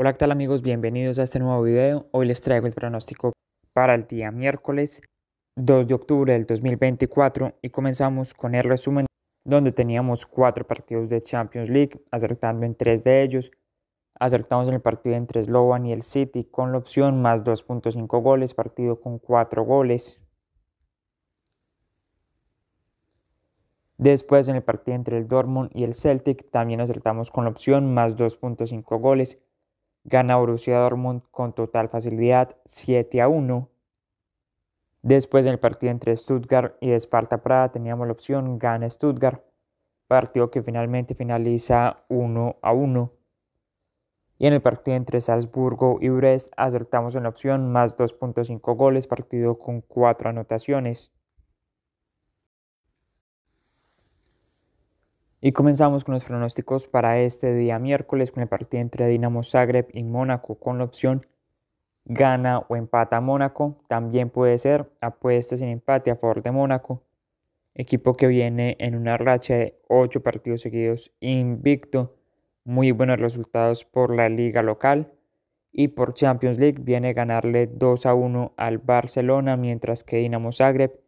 Hola, ¿qué tal amigos? Bienvenidos a este nuevo video. Hoy les traigo el pronóstico para el día miércoles 2 de octubre del 2024 y comenzamos con el resumen donde teníamos cuatro partidos de Champions League, acertando en tres de ellos. Acertamos en el partido entre Slovan y el City con la opción más 2.5 goles, partido con 4 goles. Después en el partido entre el Dortmund y el Celtic también acertamos con la opción más 2.5 goles, gana Borussia Dortmund con total facilidad 7 a 1. Después del partido entre Stuttgart y Sparta Prada teníamos la opción gana Stuttgart, partido que finalmente finaliza 1 a 1. Y en el partido entre Salzburgo y Brest acertamos en la opción más 2.5 goles, partido con 4 anotaciones. Y comenzamos con los pronósticos para este día miércoles con el partido entre Dinamo Zagreb y Mónaco con la opción gana o empata Mónaco. También puede ser apuesta sin empate a favor de Mónaco, equipo que viene en una racha de 8 partidos seguidos invicto. Muy buenos resultados por la liga local y por Champions League viene a ganarle 2 a 1 al Barcelona, mientras que Dinamo Zagreb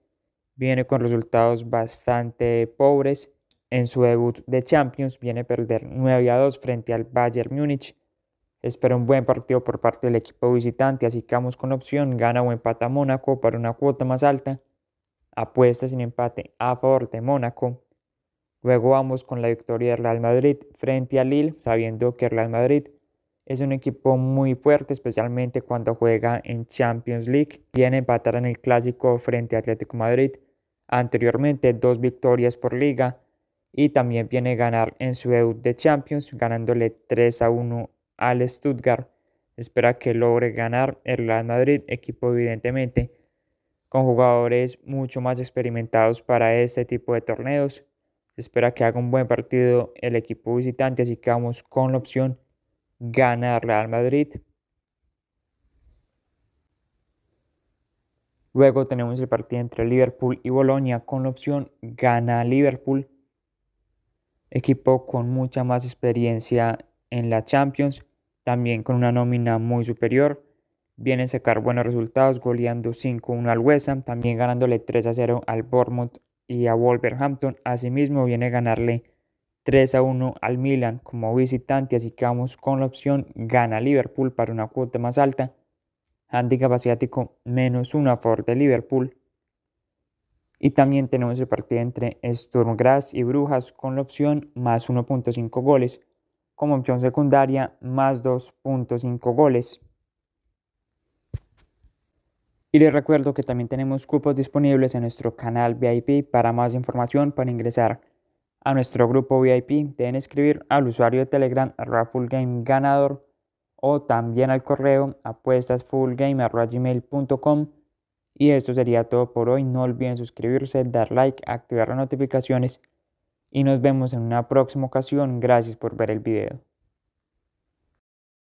viene con resultados bastante pobres en su debut de Champions viene a perder 9 a 2 frente al Bayern Múnich. Espera un buen partido por parte del equipo visitante, así que vamos con opción gana o empata Mónaco para una cuota más alta. Apuesta sin empate a favor de Mónaco. Luego vamos con la victoria del Real Madrid frente a Lille, sabiendo que el Real Madrid es un equipo muy fuerte, especialmente cuando juega en Champions League. Viene a empatar en el clásico frente a Atlético Madrid. Anteriormente, dos victorias por liga y también viene a ganar en su debut de Champions, ganándole 3 a 1 al Stuttgart. Espera que logre ganar el Real Madrid, equipo evidentemente con jugadores mucho más experimentados para este tipo de torneos. Espera que haga un buen partido el equipo visitante, así que vamos con la opción ganar Real Madrid. Luego tenemos el partido entre Liverpool y Bolonia con la opción gana Liverpool equipo con mucha más experiencia en la Champions, también con una nómina muy superior. Viene a sacar buenos resultados, goleando 5-1 al West también ganándole 3-0 al Bournemouth y a Wolverhampton. Asimismo, viene a ganarle 3 1 al Milan como visitante, así que vamos con la opción gana Liverpool para una cuota más alta. Handicap asiático menos 1 a favor de Liverpool. Y también tenemos el partido entre Sturmgrass y Brujas con la opción más 1.5 goles. Como opción secundaria, más 2.5 goles. Y les recuerdo que también tenemos cupos disponibles en nuestro canal VIP. Para más información, para ingresar a nuestro grupo VIP, deben escribir al usuario de Telegram Raful o también al correo apuestasfullgame.com y esto sería todo por hoy. No olviden suscribirse, dar like, activar las notificaciones y nos vemos en una próxima ocasión. Gracias por ver el video.